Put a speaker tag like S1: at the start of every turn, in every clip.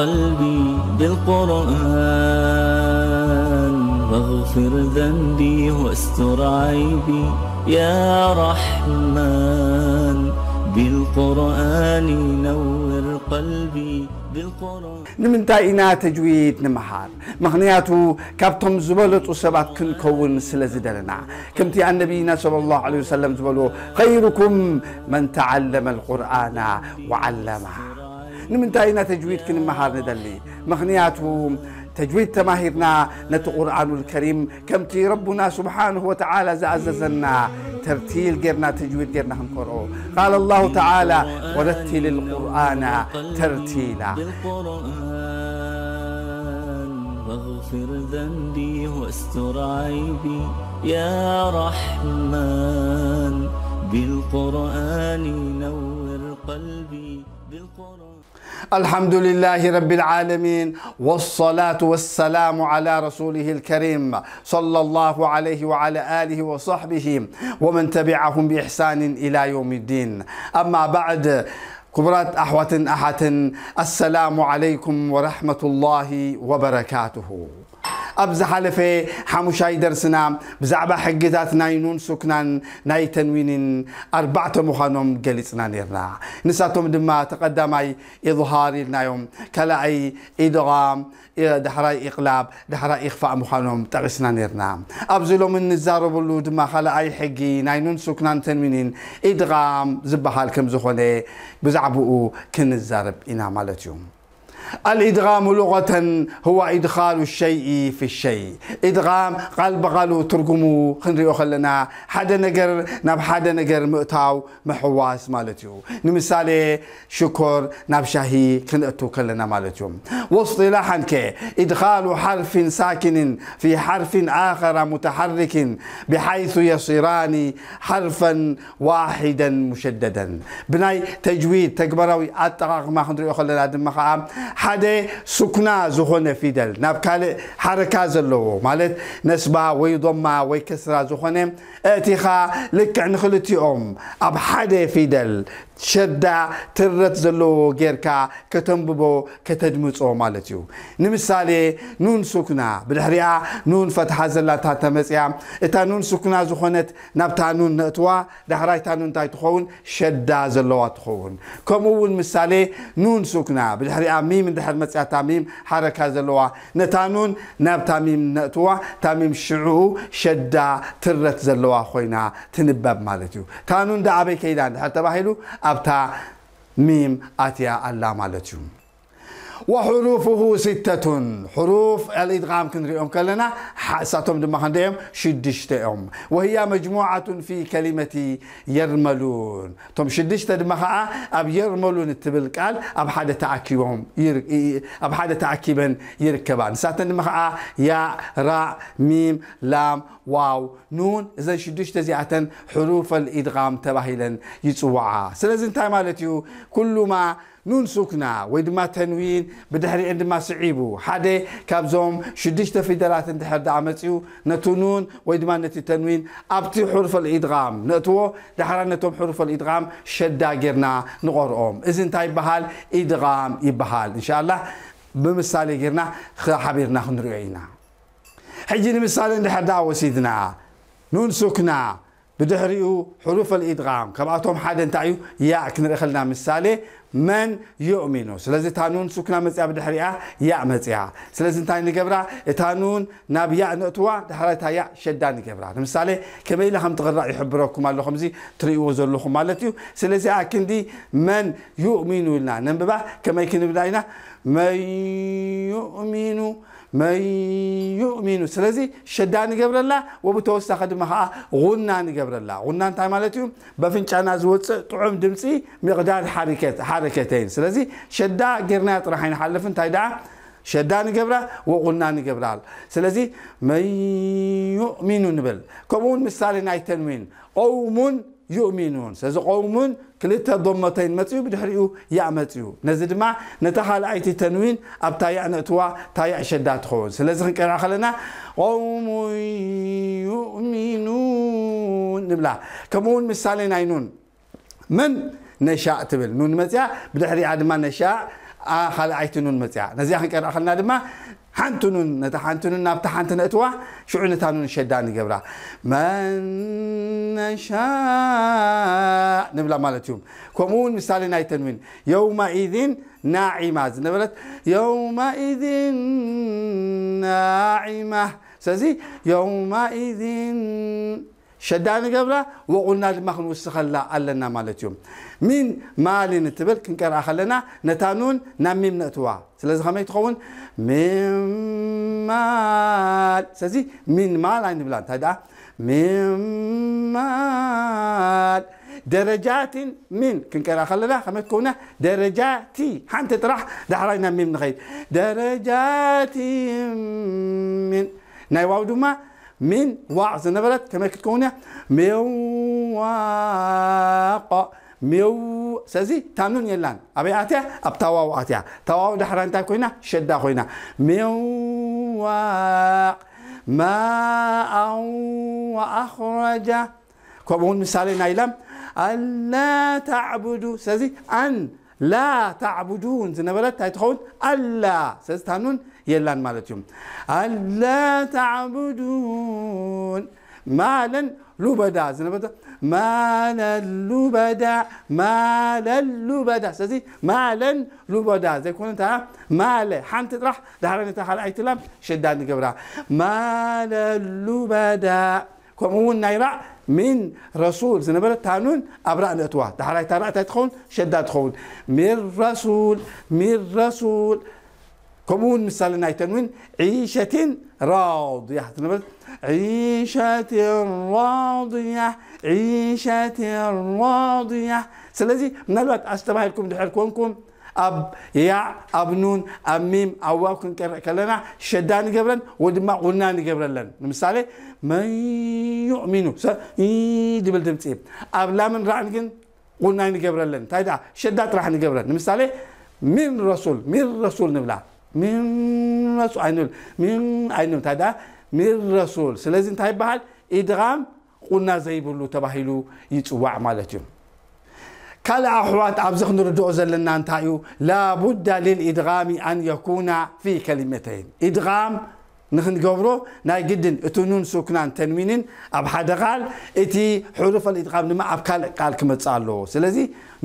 S1: قلبي بالقرآن واغفر ذنبي واستر عيبي يا رحمن بالقرآن نور قلبي بالقرآن نمنتاينا تجويد نمهار مغنياتو كابتم زبلت وسبات كن كون سلا زدلنا كمتي عن نبينا صلى الله عليه وسلم زبلو خيركم من تعلم القرآن وعلمه نمنتاينا تجويد كن مهار ندلي مغنياتهم تجويد تماهيرنا نتقرآن الكريم كمتي ربنا سبحانه وتعالى زعززنا ترتيل قرنا تجويد قرنا هنقرأه قال الله تعالى ورتل القرآن ترتيلا واغفر ذنبي واستر عيبي يا رحمن بالقرآن نور قلبي الحمد لله رب العالمين والصلاة والسلام على رسوله الكريم صلى الله عليه وعلى آله وصحبه ومن تبعهم بإحسان إلى يوم الدين أما بعد كبرات أحوة أحة السلام عليكم ورحمة الله وبركاته ኣብ ዝሓለፈ ሓሙሻይ ደርስና ብዛዕባ ሕግታት ናይ ኑን ሱክናን ናይ ተንዊንን ኣርባዕተ ምዃኖም ገሊፅና ነርና ንሳቶም ድማ ተቐዳማይ ኢظሃር ኢልናዮም ካልኣይ ኢድቓም ዳሕራይ ኢቕላብ ዳሕራይ ኢኽፋእ ምዃኖም ጠቒስና ነርና ኣብዚ ሎሚ ንዛረበሉ ድማ ካልኣይ ሕጊ ናይ ኑን ሱክናን ተንዊንን ኢድቓም ዝበሃል ከም ዝኾነ ብዛዕባኡ ክንዛረብ ኢና ማለት እዩ الادغام لغه هو ادخال الشيء في الشيء ادغام قلب قالو ترجمو خنري خلنا حدا نجر ناب حدا نجر مؤتاو محواس مالتيو نمثال شكر ناب شاهي كنتو كلنا مالتيو واصطلاحا ك ادخال حرف ساكن في حرف اخر متحرك بحيث يصيران حرفا واحدا مشددا بناي تجويد تكبروي اتقاق ما خنري خلنا دمخا ሓደ ስኩና ዝኾነ ፊደል ናብ ካልእ ሓረካ ዘለዎ ማለት ነስባ ወይ ዶማ ወይ ከስራ ዝኾነ እቲኻ ልክዕ ንክልቲኦም ኣብ ሓደ ፊደል ሸዳ ትረት ዘለዎ ጌርካ ከተንብቦ ከተድምፆ ማለት እዩ ንምሳሌ ኑን ስኩና ብድሕሪኣ ኑን ፈትሓ ዘላታ ተመፅያ እታ ኑን ስኩና ዝኾነት ናብታ ኑን ነእትዋ ዳሕራይታ ኑን እንታይ ትኸውን ሸዳ ዘለዋ ትኸውን ከምኡ ውን ምሳሌ ኑን ስኩና ብድሕሪኣ ሚ ታሚም እንድሕር መፅያ ታሚም ሓረካ ዘለዋ ነታ ኑን ናብ ታሚም ነእትዋ ታሚም ሽዑኡ ሸዳ ትረት ዘለዋ ኮይና ትንበብ ማለት እዩ ታኑን ዳ ኣበይ ከይዳ እንድሕር ተባሂሉ ኣብታ ሚም ኣትያ ኣላ ማለት እዩ وحروفه ستة حروف الإدغام كنريهم كلنا حاساتهم دم خنديهم شدشتهم وهي مجموعة في كلمة يرملون تم شدشت دم خاء أب يرملون التبل قال أب حدا تعكيبهم ير أب حدا تعكيبا يركبان ساتن دم خاء يا راء ميم لام واو نون إذا شدشت زيعة حروف الإدغام تبهلا يتسوعها سلازن تايمالتيو كل ما نون سكنا ويدما تنوين بدهري عندما سعيبو حدا كابزوم شدش تفيدلات انت حد عمتيو نتونون ودما نتي تنوين ابتي حروف الادغام نتو دحرا نتوم حروف الادغام شدا غيرنا نقرأهم اذن تاي بحال ادغام يبحال ان شاء الله بمثالي غيرنا حبيرنا خنرعينا حجي مثال عند حدا وسيدنا نون سكنا بدحريو حروف الإدغام كباتهم حدا انتعيو يا كنا اخلنا مثالة من يؤمنو سلازي تانون سكنا مزيا بدحريا يا مزيا سلازي تاني نقبرا تانون ناب يا نقطوا دحرا تا يا شدا نقبرا مثالي كما إلا هم تغرا يحبركم على خمزي تريو زلكم مالتيو سلازي اكندي من يؤمنو لنا ننببا كما يكن بداينا من يؤمنو መን ዩእሚኑ ስለዚ ሸዳ ንገብረላ ወብተወሳኺ ድማ ከዓ ቁና ንገብረላ ቁና እንታይ ማለት እዩ በፍንጫና ዝወፅእ ጥዑም ድምፂ ምቕዳድ ሓረከተይን ስለዚ ሸዳ ጌርናዮ ጥራሕ ይንሓልፍ እንታይ ደኣ ሸዳ ንገብራ ወቁና ንገብራል ስለዚ መን ዩእሚኑ ንብል ከምኡውን ምሳሌ ናይ ተንዊን ቆውሙን يؤمنون ስለዚ قومን ክልተ ዶመተይን መፅኡ ብድሕሪኡ ያእ መፅኡ ነዚ ድማ ነታ ካልኣይቲ ተንዊን ኣብ ታይዕ ነእትዋ ታይዕ ሸዳ ትኸውን ስለዚ ክንቀርዓ ከለና قوሙ يؤሚኑን ንብላ ከምኡውን ምሳሌ ናይ ኑን መን ነሻእ ትብል ኑን መፅያ ብድሕሪያ ድማ ነሻእ ካልኣይቲ ኑን መፅያ ነዚያ ክንቀርዓ ከለና ድማ ሓንትኑን ነታ ሓንትኑን ናብታ ሓንቲ ነእትዋ ሽዑ ነታ ኑን ሸዳን ይገብራ መነሻእ ንብላ ማለት እዩ ከምኡ እውን ምሳሌ ናይ ተንዊን የውማኢዝን ናዒማ ዝነበረት የውማኢዝን ናዒማ ስለዚ የውማኢዝን شداني قبله وقلنا دماغنا واستخلا علنا مالتيوم من مال نتبل كنكر خلنا نتانون نميم نتوا سلاز خمي تخون من مال سلازي من مال عند بلان هذا من مال درجات من كنكر خلنا خمي تكون درجاتي حنت تراح دحرينا ميم نخيل درجات من ناي واو دما من وعظ نبلت كما كتكون مواق ميو سازي تامنون يلان أبي أتيا ابتاوا أتيا تاوا دحران تاكوينا شدة خوينا ما او وأخرج كوبون مثال نايلم ألا تعبدوا سازي أن لا تعبدون زنبلت تايتخون ألا سازي تامنون يلان مالتهم ألا تعبدون مالا لبدا زنبدا مالا لبدا مالا لبدا سيدي مالا لبدا زي كون انت مالا حانت راح دهرا نتا حال ايت لام شدان قبرا مالا لبدا كون نيرا من رسول زنبدا تانون ابرا نتوا دهرا تارا تتخون شدان تخون من رسول من رسول كمون مثال نايتنوين عيشة راضية عيشة راضية عيشة راضية سلازي من الوقت أستباه لكم كونكم أب يع أب نون أب ميم أو واكن كلنا شدان قبلا ودماء قلنان قبلا لن مثال من يؤمنوا سا دبل دمتيب أب لا من رعنقن قلنان قبلا لن تايدا شدات راح نقبلا مثال من رسول من رسول نبلا من رسول عينو من عينو تدا من رسول سلازين تاي بحال ادغام قلنا زي بلو تباهيلو يتوع مالتهم كلا أحوات أبزخ نردو زلنا أنتايو لابد للإدغام أن يكون في كلمتين إدغام ንክንገብሮ ናይ ግድን እትኑን ስኩናን ተንሚንን ኣብ ሓደ ቃል እቲ ሕሩፍ ልኢጥቃም ድማ ኣብ ካልእ ቃል ክመፅእ ኣለዎ ስለዚ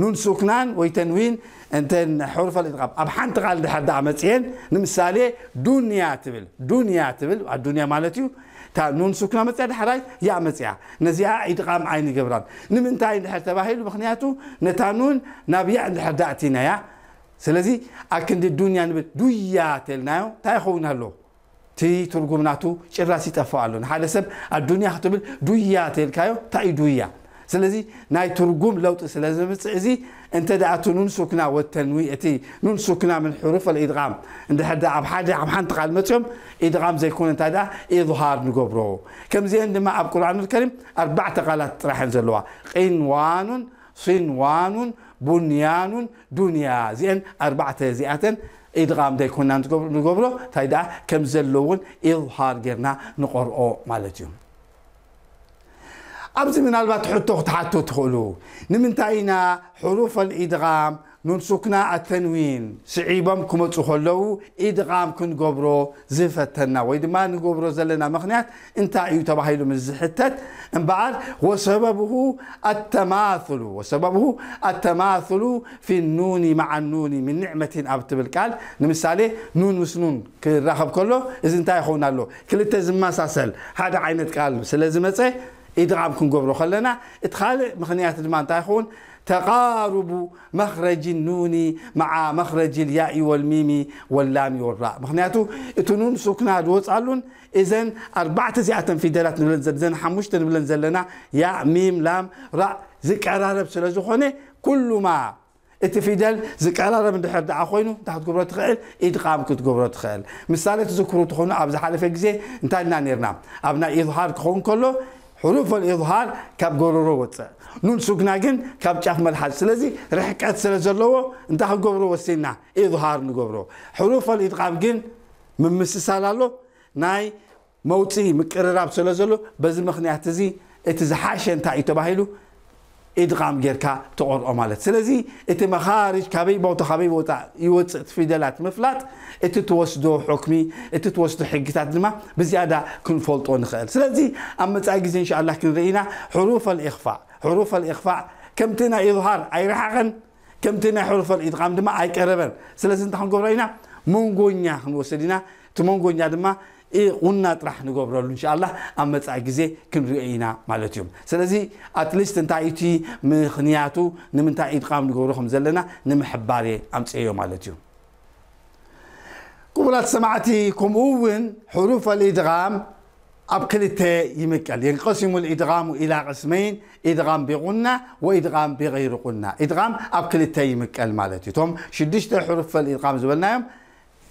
S1: ኑን ስኩናን ወይ ተንዊን እንተን ሕሩፍ ልኢጥቃም ኣብ ሓንቲ ቃል ድሕር ዳ መፅአን ንምሳሌ ዱንያ ትብል ዱንያ ትብል ኣዱንያ ማለት እዩ እታ ኑን ስኩና መፅያ ድሕራይ ያ መፅያ ነዚኣ ኢጥቃም ዓይኒ ገብራን ንምንታይ እንድሕር ተባሂሉ ምክንያቱ ነታ ኑን ናብ ያ እንድሕር ዳ እቲናያ ስለዚ ኣብ ክንዲ ዱንያ ንብል ዱያ ተልናዮ እንታይ ይኸውን ኣለዎ تي ترجم ناتو شراسي تفعلون هذا سب الدنيا هتبل دويا تلكايو تاي دويا سلزي ناي ترجم لو تسلزم تسعزي انت دعت نون سكنا أتي تي نون سكنا من حروف الادغام عند حد عب حاجه عم حنت قالمتهم ادغام زي يكون انت دع اظهار نقبرو كم زي عندما اب القران الكريم اربع تقالات راح نزلوها قنوان صنوان بنيان دنيا زين اربعه زيئات إدغام ده كنن نقبله تايدا كم زلون إظهار جرنا نقرأه مالتهم أبز من البات حتو تحتو تخلو نمنتاينا حروف الإدغام ننسكنا التنوين سعيبام كما تخلو إدغام كن قبرو زفتنا وإذا ما نقبرو زلنا مخنيات انت أيو تبحيلو من زحتت بعد وسببه التماثل وسببه التماثل في النون مع النون من نعمة أبت بالكال نمساليه نون وسنون كل راحب كله إذا انت يخونا له كل التزم ما هذا عينة قال سلازمتي إدغام كن قبرو خلنا إدخال مخنيات ما انت تقارب مخرج النون مع مخرج الياء والميم واللام والراء مخنياتو تنون سكنا دوصالون اذن اربعه زيات في دلات نبلن زلزلنا حموشت نبلن زلنا يا ميم لام راء زكرارب سلازو خوني كل ما اتفيدل زكرارب ندحر دعا خوينو تحت قبرة خيل ادقام كت قبرة خيل مثالة تذكروا تخونو ابز حالف اكزي انتالنا نيرنا ابنا اظهار كخون كله حروف الإظهار كاب جورو وصا نون سكنا كاب شاف ملحل سلزي رح كات سلزلوه انت حق جورو وسينا إظهار نقبرو حروف الإدغام جن من مسسالالو ناي موتي مقرراب سلزلو بز مخنيات زي اتزحاشن تاعي تباهيلو إدغام جيركا تقول أمالت سلزي إت مخارج كابي بوتا خابي بوتا يوت دلات مفلات إت توسدو حكمي إت توسدو حقتات دما بزيادة كنفولتو نخيل سلزي أما تأجز إن شاء الله كنرينا حروف الإخفاء حروف الإخفاء تنا إظهار أي رحقن تنا حروف الإدغام دما أي كربن سلزي انت حنقول رأينا منقونيا خنوسدنا دما قلنا إيه، طرح نقبره إن شاء الله أما تعجزه كن رأينا مالتيوم سلزي أتليست نتاعيتي من خنياتو نمن تعيد قام نقبره خمزة لنا نمحباري أم تسعيه مالتيوم قبلات سمعتي كم أول حروف الإدغام أبكلته يمكن ينقسم الإدغام إلى قسمين إدغام بغنة وإدغام بغير غنة إدغام أبكلته يمكن مالتي توم شدشت الحروف الإدغام زبلنا يوم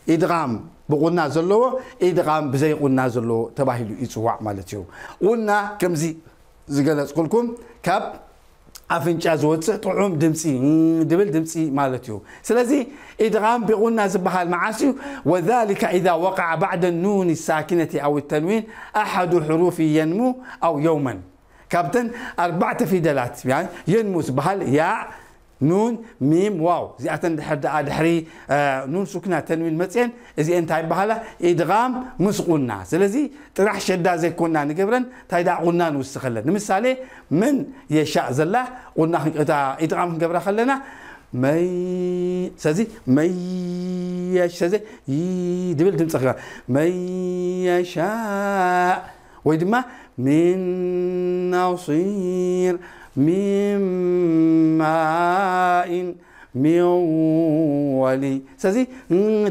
S1: إدغام بقولنا زلوا إدغام بزي قلنا زلوا تباهي لو إتسوا عمالتيو قلنا كمزي زغلت تقولكم كاب أفنجا زوتس طعوم دمسي دبل دمسي مالتيو سلازي إدغام بقولنا زبها المعاسي وذلك إذا وقع بعد النون الساكنة أو التنوين أحد حروف ينمو أو يوما كابتن أربعة في دلات يعني ينمو بها يا نون ميم واو زي دحر دعا دحري آه نون سكنة تنوين متين زي أنت هاي بحالة إدغام مسقونا سلزي تراح شدة زي كنا نقبرن تايدا قلنا نوستخلا نمثالي من يشاء زلا قلنا إدغام نقبرا خلنا مي سازي مي يش سازي يي دبل دمت سخلا مي يشاء ويدما من نصير ሚን ማኢን ሚን ወሊይ ስለዚ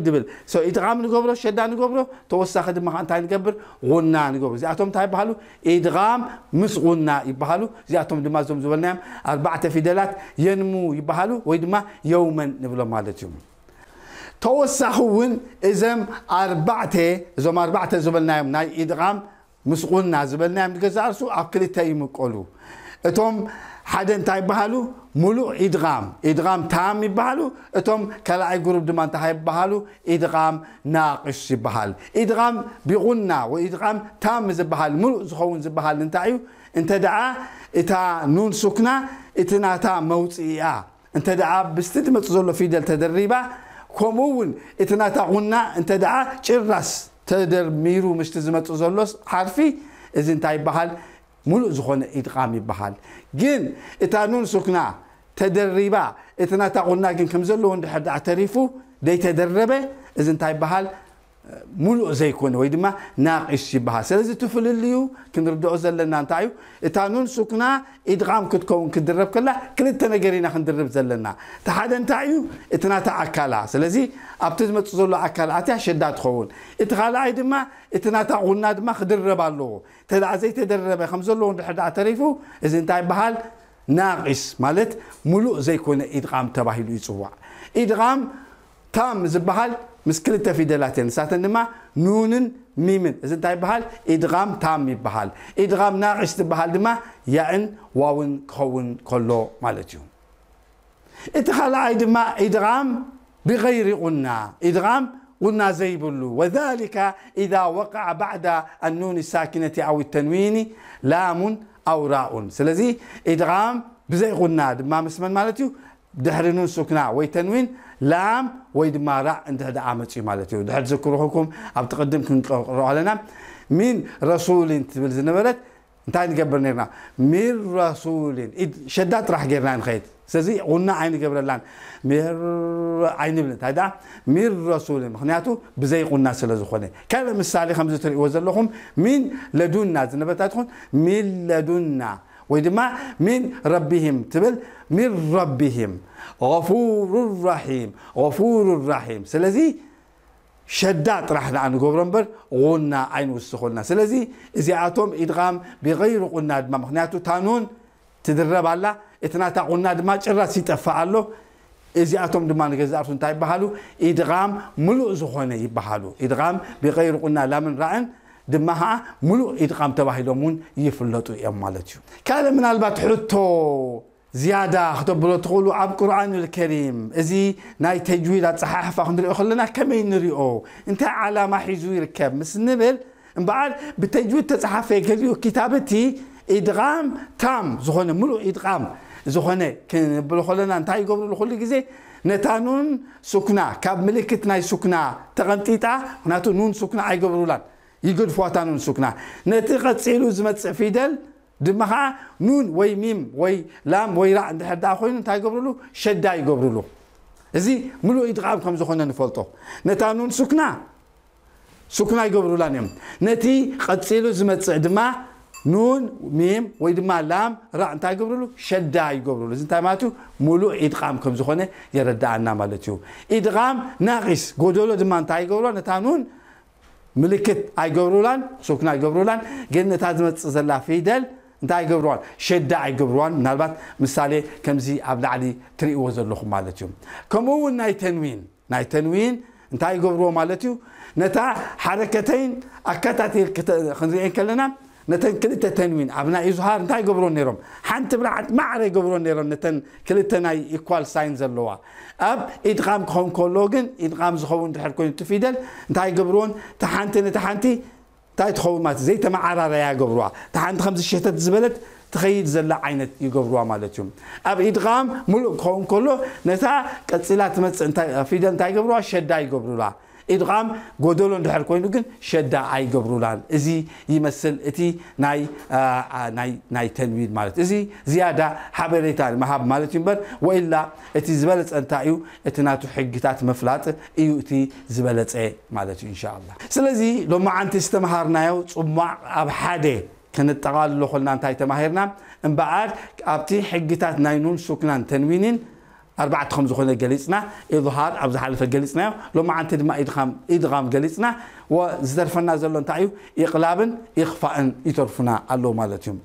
S1: ድብል ኢድቃም ንገብሮ ሸዳ ንገብሮ ተወሳኺ ድማ እንታይ ንገብር ቁና ንገብሮ እዚኣቶም እንታይ ይበሃሉ ኢድቃም ምስ ቁና ይበሃሉ እዚኣቶም ድማ እዞም ዝበልናዮም ኣርባዕተ ፊደላት የንሙ ይበሃሉ ወይ ድማ የውመን ንብሎም ማለት እዩ ተወሳኺ እውን እዘም ኣርባዕተ እዞም ኣርባዕተ ዝበልናዮም ናይ ኢድቃም ምስ ቁና ዝበልናዮም ንገዛርሱ ኣብ ክልተ ይምቀሉ እቶም ሓደ እንታይ ይበሃሉ ሙሉእ ኢድቃም ኢድቃም ታም ይበሃሉ እቶም ካልኣይ ጉሩብ ድማ እንታይ ይበሃሉ ኢድቃም ናቅሽ ይበሃል ኢድቃም ወይ ኢድቃም ታም ዝበሃል ሙሉእ ዝኸውን ዝበሃል እንታይ እዩ እንተ ደኣ እታ ኑን ሱክና እቲ ናታ እያ እንተ ደኣ ብስቲ ትመፅ ዘሎ ፊደል ተደሪባ ከምኡ ውን እቲ ናታ ቁና እንተ ደኣ ጭራስ ተደርሚሩ ምሽቲ ዝመፅእ ዘሎ ሓርፊ እዚ እንታይ ይበሃል ሙሉእ ዝኾነ ኢድቃም ይበሃል ግን እታ ኑን ሱክና ተደሪባ እቲ ናታ ቁና ግን ከም ዘለዎ ድሕር ዳዕ ተሪፉ ደይተደረበ እዚ እንታይ ይበሃል ملؤ زيكون ويدما ناقش بها سلازي تفل الليو كنردعو زلنا نتاعيو اتا ننسكنا ادغام كتكون كدرب كلا كلتا نقرينا كندرب زلنا تحادا نتاعيو اتناتا عكالا سلازي ابتزمة تزولو عكالا اتا شدات خون اتغالا ايدما اتناتا غنا دما خدرب اللو تدع زي تدرب خمزولو ونحدا اعترفو اذا انتاي بحال ناقش مالت ملؤ زيكون ادغام تباهيلو يتصوع ادغام تام زبحال مسكلة في دلاتين እየን ንሳተን نون ميمن إذا تاي بحال إدغام تام بحال إدغام ኢድቓም بحال دما يعن واون كون كلو ከሎ ማለት عيد ما إدغام بغير ኢድቓም إدغام قلنا زي بلو وذلك إذا وقع بعد النون الساكنة أو التنوين لام أو راء سلزي إدغام بزي قلنا ما مسمن مالتيو دهر نون سكنا ويتنوين ላም ወይ ድማ ራዕ እንተ ደኣ መፅኡ ማለት እዩ ድሕር ዝክርኩኩም ኣብ ተቐድም ክንቀርኦ ኣለና ሚን ረሱልን ትብል ዝነበረት እንታይ ንገብር ነርና ሚን ረሱልን ሸዳ ጥራሕ ጌርና ንኸይድ ስለዚ ቁና ኣይንገብረላን ኣይንብልን እንታይ ደኣ ሚን ረሱልን ምክንያቱ ብዘይ ቁና ስለ ዝኾነ ካልእ ምሳሌ ከምዚ ትርእይዎ ዘለኹም ሚን ለዱና ዝነበረታ ትኹን ሚን ለዱና ويجمع من ربهم تبل من ربهم غفور رحيم غفور رحيم سلازي شدات راح عن جبرنبر قلنا عين وسخولنا سلازي إذا عتم إدغام بغير قلنا دم مخناتو تانون تدرب على إتناتا قلنا دم جرا سيتفع له إذا عتم دم نجزار سنتاي بحالو إدغام ملو زخونه يبحالو إدغام بغير قلنا لا من رعن ድማ ከዓ ሙሉእ ኢድቃም ተባሂሎም እውን ይፍለጡ እዮም ማለት እዩ ካልእ ምናልባት ሕርቶ ዝያዳ ክተብሎ ትኽእሉ ኣብ ቁርኣን ልከሪም እዚ ናይ ተጅዊድ ኣፀሓሕፋ ክንሪኦ ከለና ከመይ ንሪኦ እንታይ ዓላማ ሒዙ ይርከብ ምስ ንብል እምበኣር ብተጅዊድ ተፀሓፈ ገሊኡ ክታብቲ ኢድቃም ታም ዝኾነ ሙሉእ ኢድቃም ዝኾነ ክንብሎ ከለና እንታይ ይገብሩ ኩሉ ግዜ ነታ ኑን ሱኩና ካብ ምልክት ናይ ሱኩና ተቐንጢጣ ምክንያቱ ኑን ሱኩና ኣይገብሩላን يقول فواتا نون سكنة نتي قتسيلو زمتسع فيدل دما نون وي ميم وي لام وي را اندحر دا خوينو انتا يقبرلو شدا يقبرلو ازي ملو ادغام كم زخونا نفلطو نتا نون سكنة سكنة يقبرلو نيم نتي قتسيلو زمتسع دما نون ميم وي دما لام را انتا يقبرلو شدا يقبرلو ازي انتا ماتو ملو ادغام كم زخونا يردعنا مالتيو ادغام ناقص قدولو دما انتا يقبرلو نتا نون ምልክት ኣይገብሩላን ሱክን ኣይገብሩላን ግን እታ ዝመፅእ ዘላ ፊደል እንታይ ኣይገብርዋን ሸዳ ኣይገብርዋን ምናልባት ምሳሌ ከምዚ ኣብ ላዕሊ ትርእይዎ ዘለኹም ማለት እዩ ከምኡ ውን ናይ ተንዊን ናይ ተንዊን እንታይ ይገብርዎ ማለት እዩ ነታ ሓረከተይን ኣከታተል ክንሪአን ከለና نتن كلتا تنوين ابناء إظهار نتاي قبرو نيرم حنت بلعت معري قبرو نيرم نتن كلتا ناي إيكوال ساينز اللوا أب إدغام كون كولوجن إدغام زخون تحر كون تفيدل نتاي قبرون تحنت نتحنتي تاي تخون مات زي تمعرا ريا قبروا تحنت خمس شهتات زبلت تخيد زلا عينت يقبروا مالتهم أب إدغام ملوك كون كله نتا كتسلات متس نتاي فيدل نتاي قبروا شدا يقبروا ኢድቃም ጎደሎ እንድሕር ኮይኑ ግን ሸዳ ኣይገብሩላን እዚ ይመስል እቲ ናይ ተንዊን ማለት እዚ ዝያዳ ሓበሬታ መሃብ ማለት እዩ እምበር ወኢላ እቲ ዝበለፀ እንታይ እዩ እቲ ናቱ ሕጊታት መፍላጥ እዩ እቲ ዝበለፀ ማለት እዩ እንሻ ላ ስለዚ ሎማዓንቲ ዝተምሃርናዮ ፅማዕ ኣብ ሓደ ክንጠቃልሎ ኮልና እንታይ ተማሂርና እምበኣር ኣብቲ ሕጊታት ናይ ኑን ሱክናን ተንዊንን أربعة خمسة خلنا جلسنا إظهار أبز حلف جلسنا لو ما عن تدم إدغام إدغام جلسنا وزرفنا زلون تعيو إقلابا إخفاء يترفنا الله مالتهم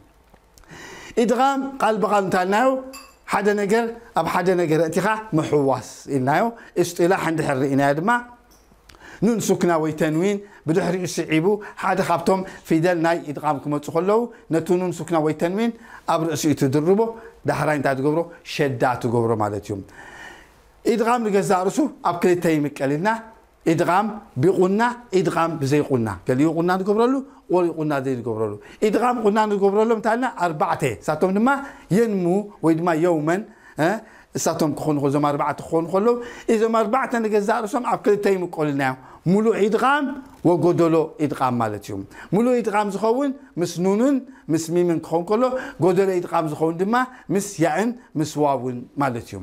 S1: إدغام قلب قلنا تناو حدا نجر أب حدا نجر أتيخا محواس إلنايو اصطلاح عند حرقنا دما نون سكنا ويتنوين بدحر يسعيبو حدا خابتهم في دل ناي إدغام كما تخلو نتو نون سكنا ويتنوين أب رأسي تدربو ዳህራይ እንታይ ዝገብሮ ሸዳ ትገብሮ ማለት እዩም ኢድቓም ንገዛእ ርሱ ኣብ ክልተ ይምቀልልና ኢድቓም ብቁና ኢድቓም ብዘይቁና ገሊ ቁና ንገብረሉ ል ይቁና ዘይ ዝገብረሉ ኢድም ቁና ንገብረሎም ታልና ኣባዕተ ሳቶም ድማ የንሙ ወይ ድማ የውመን ሳቶም ዞም ኣ ክኾኑሎ እዞም ኣዕተ ንገዛእ ርእሶም ኣብ ክልተ ይምቀልልናዮም ሙሉእ ኢድቓም ወጎደሎ ኢድቃም ማለት እዩ ሙሉእ ኢድቃም ዝኸውን ምስ ኑንን ምስ ሚምን ክኸውን ከሎ ጎደሎ ኢድቃም ዝኸውን ድማ ምስ ያእን ምስ ዋውን ማለት እዩ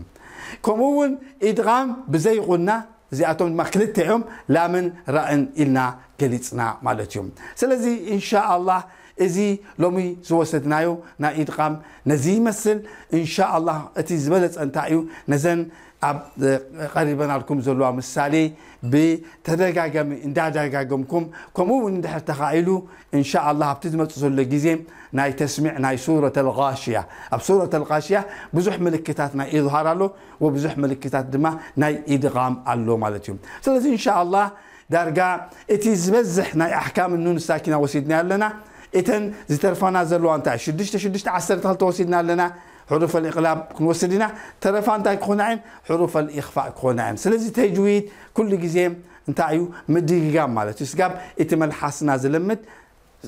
S1: ከምኡ እውን ኢድቃም ብዘይቁና እዚኣቶም ድማ ክልተ እዮም ላምን ራእን ኢልና ገሊፅና ማለት እዩ ስለዚ እንሻ ኣላህ እዚ ሎሚ ዝወሰድናዮ ናይ ኢድቃም ነዚ ይመስል እንሻ ኣላህ እቲ ዝበለፀ እንታይ እዩ ነዘን ኣብ ቀሪበን ኣልኩም ዘለዋ ምሳሌ ብተደጋጋሚ እንዳደጋገምኩም ከምኡ እውን እንድሕር ተኻኢሉ እንሻ ላ ኣብቲ ዝመፅእ ዘሎ ግዜ ናይ ተስሚዕ ናይ ሱረት ልጋሽያ ኣብ ሱረት ልጋሽያ ብዙሕ ምልክታት ናይ ኢዝሃር ኣሎ ወብዙሕ ምልክታት ድማ ናይ ኢድቃም ኣሎ ማለት እዩ ስለዚ እንሻ ላ ዳርጋ እቲ ዝበዝሕ ናይ ኣሕካም ኑንሳኪና ወሲድና ኣለና እተን ዝተርፋና ዘለዋ እንታይ 6 6 12 ወሲድና ኣለና حروف الإقلاب كون وسدنا ترفان تاي كوناين حروف الإخفاء كوناين سلازي تجويد كل جزيم انتايو مدقيقام مالت يسقاب اتمل حسنا زلمت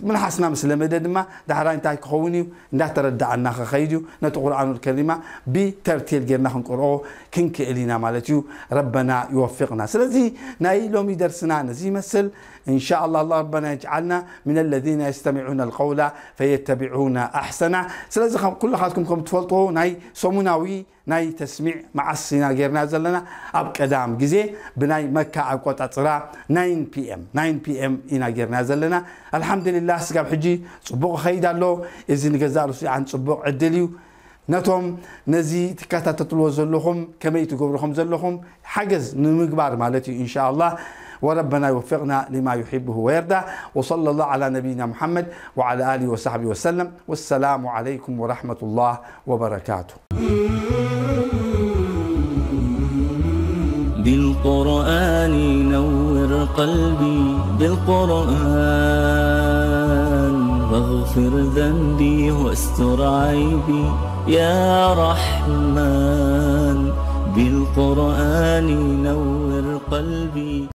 S1: من حسن مسلم هذا دما دحران تاعك خوينيو نترد عنا خايديو نتقول عن الكلمه بترتيل غير نحن قرؤ كن كلينا مالتيو ربنا يوفقنا سلازي ناي لومي درسنا نزي مسل ان شاء الله الله ربنا يجعلنا من الذين يستمعون القول فيتبعون احسنه سلازي كل حالكم كم تفلطوا ناي سوموناوي ناي تسميع مع الصين غيرنا زلنا اب قدام غزي بناي مكه اقوطا صرا 9 بي ام 9 بي ام انا غيرنا زلنا الحمد لله سقاب حجي صبوق خيد الله اذا نغزال سي عن صبوق عدليو نتوم نزي تكاتتلو زلهم كما يتغبرهم زلهم حجز نمغبار مالتي ان شاء الله وربنا يوفقنا لما يحبه ويرضى وصلى الله على نبينا محمد وعلى اله وصحبه وسلم والسلام عليكم ورحمه الله وبركاته بالقرآن نور قلبي بالقرآن واغفر ذنبي واستر عيبي يا رحمن بالقرآن نور قلبي